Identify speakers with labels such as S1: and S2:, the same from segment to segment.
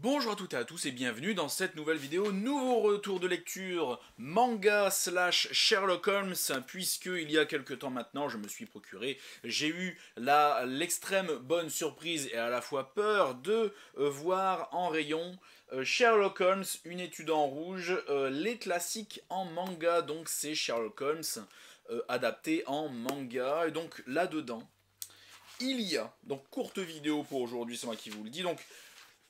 S1: Bonjour à toutes et à tous et bienvenue dans cette nouvelle vidéo, nouveau retour de lecture manga slash Sherlock Holmes, puisque il y a quelques temps maintenant je me suis procuré, j'ai eu l'extrême bonne surprise et à la fois peur de euh, voir en rayon euh, Sherlock Holmes, une étude en rouge, euh, les classiques en manga, donc c'est Sherlock Holmes adapté en manga, et donc là-dedans, il y a, donc courte vidéo pour aujourd'hui, c'est moi qui vous le dis, donc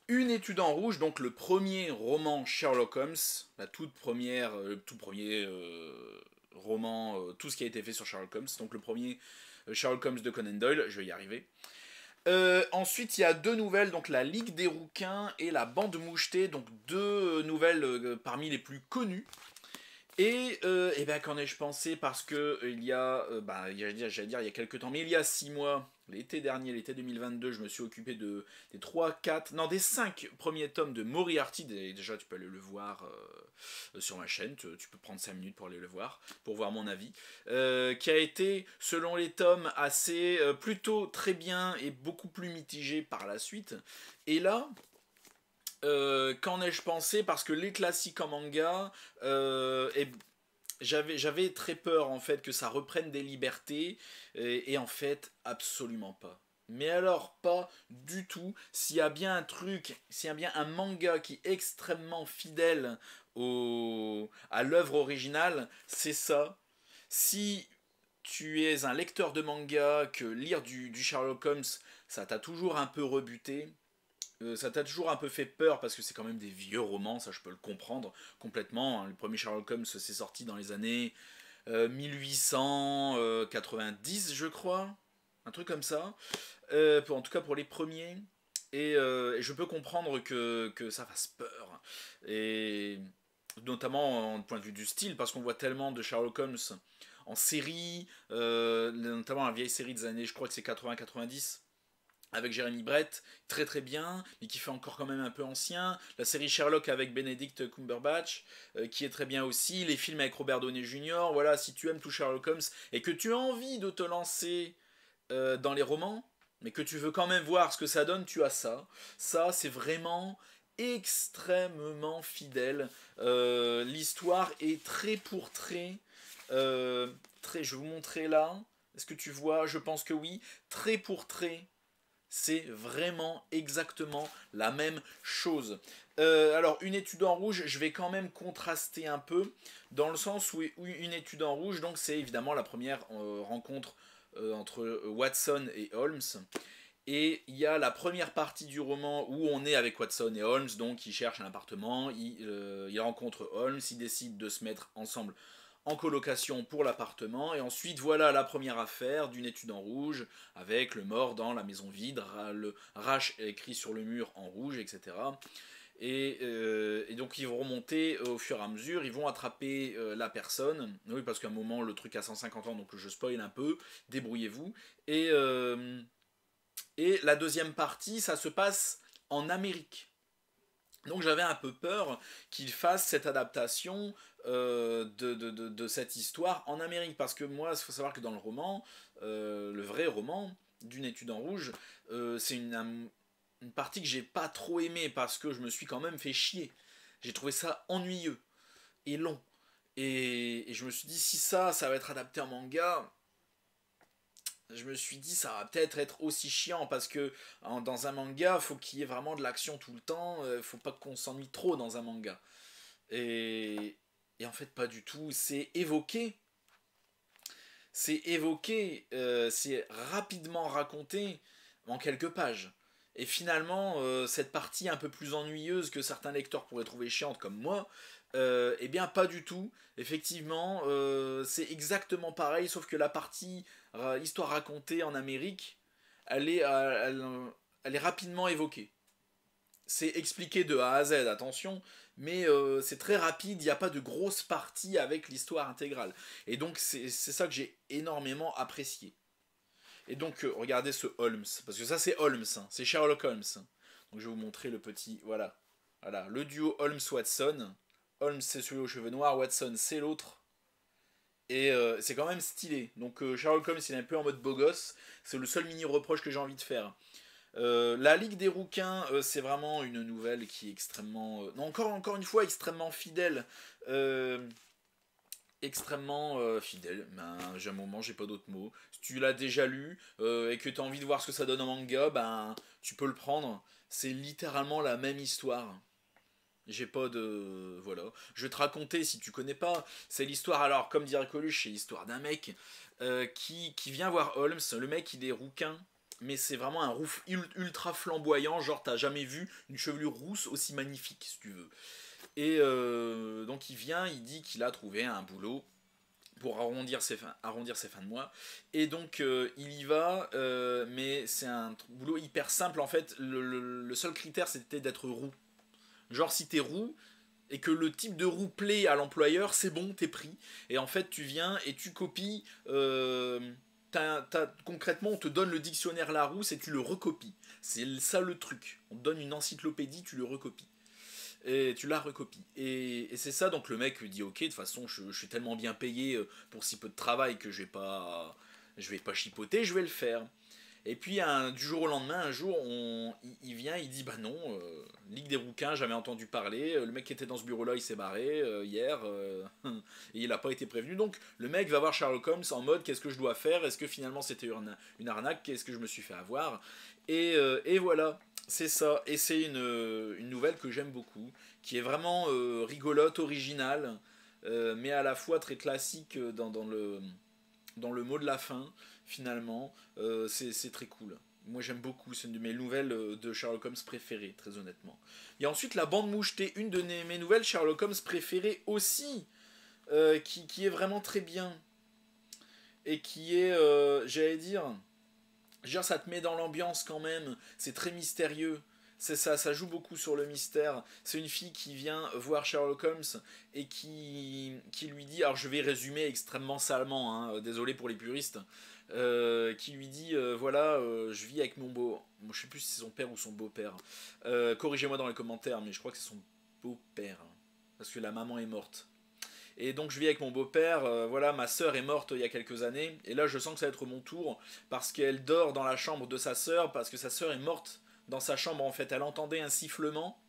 S1: une étude en rouge, donc le premier roman Sherlock Holmes, la toute première, euh, le tout premier euh, roman, euh, tout ce qui a été fait sur Sherlock Holmes, donc le premier Sherlock Holmes de Conan Doyle, je vais y arriver. ensuite, il y a deux nouvelles, donc la Ligue des Rouquins et la Bande Mouchetée, donc deux nouvelles parmi les plus connues et, euh, et eh ben, qu'en ai-je pensé Parce que euh, euh, bah, il y a, j'allais dire, il y a quelques temps, mais il y a 6 mois, l'été dernier, l'été 2022, je me suis occupé de, des 3, 4, non, des 5 premiers tomes de Moriarty. Déjà, tu peux aller le voir euh, sur ma chaîne, tu, peux prendre 5 minutes pour aller le voir, pour voir mon avis, qui a été, selon les tomes, assez, plutôt très bien et beaucoup plus mitigé par la suite. Et là, euh, qu'en ai-je pensé Parce que les classiques en manga, euh, j'avais très peur en fait que ça reprenne des libertés, et, en fait, absolument pas. Mais alors pas du tout. S'il y a bien un truc, s'il y a bien un manga qui est extrêmement fidèle à l'œuvre originale, c'est ça. Si tu es un lecteur de manga, que lire du, du Sherlock Holmes, ça t'a toujours un peu rebuté, euh, ça t'a toujours un peu fait peur parce que c'est quand même des vieux romans, ça je peux le comprendre complètement. Hein. Le premier Sherlock Holmes s'est sorti dans les années 1890, euh, je crois, un truc comme ça. Euh, en tout cas pour les premiers. Et, je peux comprendre que, que, ça fasse peur. Et notamment en point de vue du style, parce qu'on voit tellement de Sherlock Holmes en série, notamment la vieille série des années, je crois que c'est 80-90 avec Jérémy Brett, très très bien, mais qui fait encore quand même un peu ancien. La série Sherlock avec Benedict Cumberbatch, euh, qui est très bien aussi. Les films avec Robert Downey Jr. Voilà, si tu aimes tout Sherlock Holmes et que tu as envie de te lancer euh, dans les romans, mais que tu veux quand même voir ce que ça donne, tu as ça. Ça, c'est vraiment extrêmement fidèle. Euh, l'histoire est très pour très. Je vais vous montrer là. Est-ce que tu vois Je pense que oui. Très pour très c'est vraiment exactement la même chose. Euh, alors, une étude en rouge, je vais quand même contraster un peu, dans le sens où une étude en rouge, donc c'est évidemment la première euh, rencontre euh, entre Watson et Holmes. Et il y a la première partie du roman où on est avec Watson et Holmes, donc ils cherchent un appartement, ils rencontrent Holmes, ils décident de se mettre ensemble en colocation pour l'appartement. Et ensuite, voilà la première affaire d'une étude en rouge, avec le mort dans la maison vide, le rach écrit sur le mur en rouge, etc. Euh, et, donc ils vont remonter euh, au fur et à mesure, ils vont attraper euh, la personne, oui parce qu'à un moment le truc a 150 ans donc je spoil un peu, débrouillez-vous, et la deuxième partie ça se passe en Amérique, donc j'avais un peu peur qu'il fasse cette adaptation euh, de, cette histoire en Amérique. Parce que moi, il faut savoir que dans le roman, euh, le vrai roman d'une étude en rouge, euh, c'est une, partie que j'ai pas trop aimée parce que je me suis quand même fait chier. J'ai trouvé ça ennuyeux et long. et je me suis dit, si ça, ça va être adapté en manga, je me suis dit ça va peut-être être aussi chiant parce que dans un manga faut qu'il y ait vraiment de l'action tout le temps euh, faut pas qu'on s'ennuie trop dans un manga et, en fait pas du tout c'est évoqué c'est évoqué euh, c'est rapidement raconté en quelques pages et finalement, euh, cette partie un peu plus ennuyeuse que certains lecteurs pourraient trouver chiante comme moi, euh, eh bien pas du tout. Effectivement, euh, c'est exactement pareil, sauf que la partie histoire racontée en Amérique, elle est, elle, elle est rapidement évoquée. C'est expliqué de A à Z, attention, mais c'est très rapide, il n'y a pas de grosse partie avec l'histoire intégrale. Et donc c'est ça que j'ai énormément apprécié. Et donc, euh, regardez ce Holmes, parce que ça c'est Holmes, hein. c'est Sherlock Holmes. Donc je vais vous montrer le petit, voilà. Voilà, le duo Holmes-Watson. Holmes c'est celui aux cheveux noirs, Watson c'est l'autre. Et euh, c'est quand même stylé. Donc euh, Sherlock Holmes il est un peu en mode beau gosse, c'est le seul mini reproche que j'ai envie de faire. la Ligue des Rouquins, c'est vraiment une nouvelle qui est extrêmement, encore, encore une fois, extrêmement fidèle extrêmement euh, fidèle. Ben, j'ai un moment, j'ai pas d'autres mots. Si tu l'as déjà lu euh, et que tu as envie de voir ce que ça donne en manga, ben, tu peux le prendre. C'est littéralement la même histoire. J'ai pas de. Voilà. Je vais te raconter si tu connais pas. C'est l'histoire, alors, comme dirait Coluche, c'est l'histoire d'un mec euh, qui, qui vient voir Holmes. Le mec, il est rouquin mais c'est vraiment un rouf ultra flamboyant, genre t'as jamais vu une chevelure rousse aussi magnifique, si tu veux. Et euh, donc il vient, il dit qu'il a trouvé un boulot pour arrondir ses fins, arrondir ses de mois. Et donc euh, il y va, euh, mais c'est un boulot hyper simple en fait. Le, seul critère c'était d'être roux. Genre si t'es roux, et que le type de roux plaît à l'employeur, c'est bon, t'es pris. Et en fait, tu viens et tu copies concrètement, on te donne le dictionnaire Larousse et tu le recopies. C'est ça le truc. On te donne une encyclopédie, tu le recopies. Et tu la recopies. Et, c'est ça, donc le mec dit Ok, de toute façon, je, je, suis tellement bien payé euh, pour si peu de travail que je vais pas, je vais pas chipoter, je vais le faire. Et puis du jour au lendemain, un jour, il, vient, il dit bah non, euh, Ligue des Rouquins, jamais entendu parler. Euh, le mec qui était dans ce bureau-là, il s'est barré euh, hier et il n'a pas été prévenu. Donc le mec va voir Sherlock Holmes en mode qu'est-ce que je dois faire Est-ce que finalement c'était une, arnaque Qu'est-ce que je me suis fait avoir et, voilà, c'est ça. Et c'est une, une, nouvelle que j'aime beaucoup, qui est vraiment rigolote, originale, mais à la fois très classique dans, le, dans le mot de la fin finalement, euh, c'est très cool. Moi j'aime beaucoup, c'est une de mes nouvelles euh, de Sherlock Holmes préférées, très honnêtement. Il y a ensuite la bande mouchetée, une de mes nouvelles Sherlock Holmes préférées aussi, euh, qui, est vraiment très bien. Et qui est, j'allais dire, genre ça te met dans l'ambiance quand même, c'est très mystérieux. C'est ça, ça joue beaucoup sur le mystère. C'est une fille qui vient voir Sherlock Holmes et qui, lui dit, alors je vais résumer extrêmement salement, hein, désolé pour les puristes, euh, qui lui dit euh, voilà, euh, je vis avec mon beau. Je sais plus si c'est son père ou son beau-père. Hein. Corrigez-moi dans les commentaires, mais je crois que c'est son beau-père. Hein, parce que la maman est morte. Et donc je vis avec mon beau-père, voilà, ma sœur est morte il y a quelques années, et là je sens que ça va être mon tour, parce qu'elle dort dans la chambre de sa soeur parce que sa sœur est morte dans sa chambre en fait, elle entendait un sifflement,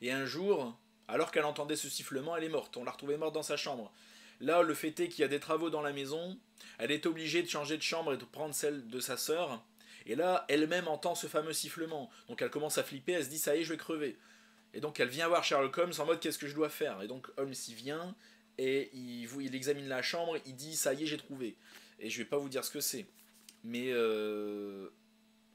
S1: et un jour, alors qu'elle entendait ce sifflement, elle est morte, on l'a retrouvée morte dans sa chambre. Là, le fait est qu'il y a des travaux dans la maison, elle est obligée de changer de chambre et de prendre celle de sa sœur, et là, elle-même entend ce fameux sifflement, donc elle commence à flipper, elle se dit ça y est, je vais crever. Et donc elle vient voir Sherlock Holmes en mode qu'est-ce que je dois faire Et donc Holmes y vient, et il, examine la chambre, il dit ça y est, j'ai trouvé. Et je vais pas vous dire ce que c'est. Mais euh,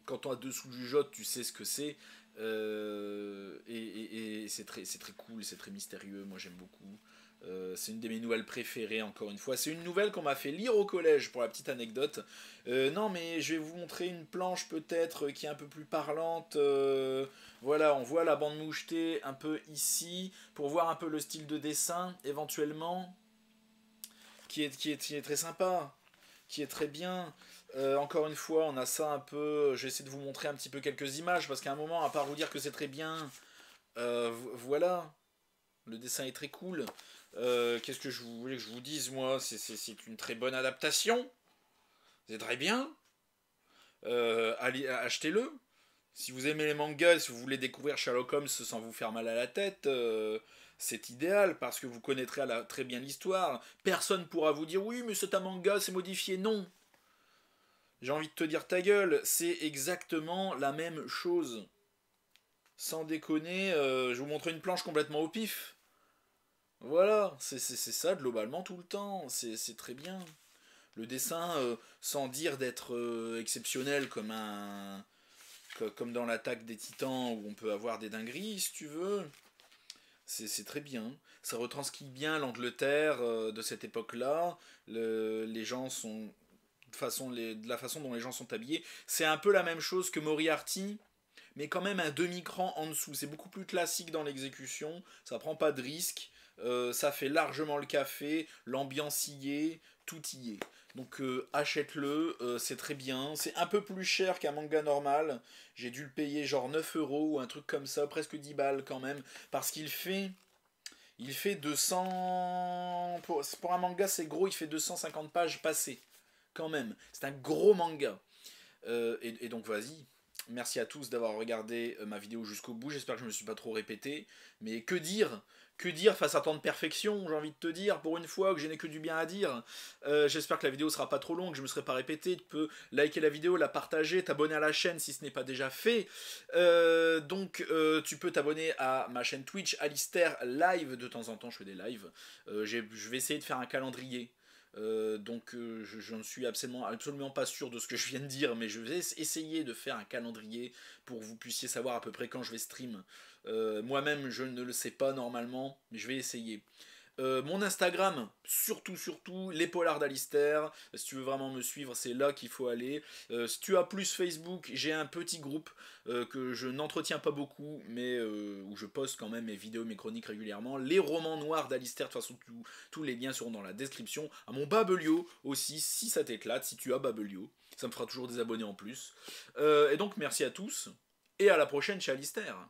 S1: quand on a dessous du jote, tu sais ce que c'est. Euh, et, c'est très, très cool, c'est très mystérieux, moi j'aime beaucoup. Euh, c'est une de mes nouvelles préférées, encore une fois. C'est une nouvelle qu'on m'a fait lire au collège, pour la petite anecdote. Euh, non, mais je vais vous montrer une planche, peut-être, qui est un peu plus parlante. Euh, voilà, on voit la bande mouchetée un peu ici, pour voir un peu le style de dessin, éventuellement, qui est, très sympa, qui est très bien. encore une fois, on a ça un peu. J'essaie de vous montrer un petit peu quelques images parce qu'à un moment, à part vous dire que c'est très bien, voilà, le dessin est très cool. Euh, qu'est-ce que je voulais que je vous dise, moi C'est une très bonne adaptation. C'est très bien. Euh, achetez-le. Si vous aimez les mangas, si vous voulez découvrir Sherlock Holmes sans vous faire mal à la tête, euh, c'est idéal parce que vous connaîtrez très bien l'histoire. Personne pourra vous dire oui, mais c'est un manga, c'est modifié. Non. J'ai envie de te dire ta gueule, c'est exactement la même chose. Sans déconner, je vous montre une planche complètement au pif. Voilà, c'est ça globalement tout le temps, c'est très bien. Le dessin, euh, sans dire d'être euh, exceptionnel comme comme dans l'attaque des titans où on peut avoir des dingueries si tu veux, c'est très bien. Ça retranscrit bien l'Angleterre euh, de cette époque-là. les gens sont de, façon, les, de la façon dont les gens sont habillés. C'est un peu la même chose que Moriarty, mais quand même un demi-cran en dessous. C'est beaucoup plus classique dans l'exécution, ça prend pas de risque euh, ça fait largement le café, l'ambiance y est, tout y est. Donc euh, achète-le, euh, c'est très bien. C'est un peu plus cher qu'un manga normal. J'ai dû le payer genre 9 euros ou un truc comme ça, presque 10 balles quand même. Parce qu'il fait. Il fait 200. Pour, un manga, c'est gros, il fait 250 pages passées. Quand même. C'est un gros manga. et, donc vas-y, Merci à tous d'avoir regardé euh, ma vidéo jusqu'au bout. J'espère que je ne me suis pas trop répété. Mais que dire Que dire face à tant de perfection J'ai envie de te dire, pour une fois, que je n'ai que du bien à dire. Euh, j'espère que la vidéo sera pas trop longue, que je ne me serai pas répété. Tu peux liker la vidéo, la partager, t'abonner à la chaîne si ce n'est pas déjà fait. Euh, donc, tu peux t'abonner à ma chaîne Twitch, Alistair Live. De temps en temps, je fais des lives. je vais essayer de faire un calendrier euh, donc euh, je, ne suis absolument, absolument pas sûr de ce que je viens de dire, mais je vais essayer de faire un calendrier pour que vous puissiez savoir à peu près quand je vais stream. Euh, moi-même, je ne le sais pas normalement, mais je vais essayer. Euh, mon Instagram, surtout, surtout, les polars d'Alister. Si tu veux vraiment me suivre, c'est là qu'il faut aller. Euh, si tu as plus Facebook, j'ai un petit groupe euh, que je n'entretiens pas beaucoup, mais où je poste quand même mes vidéos, mes chroniques régulièrement. Les romans noirs d'Alister. de toute façon, tous les liens seront dans la description. À mon Babelio aussi, si ça t'éclate, si tu as Babelio. Ça me fera toujours des abonnés en plus. et donc, merci à tous. Et à la prochaine chez Alistair.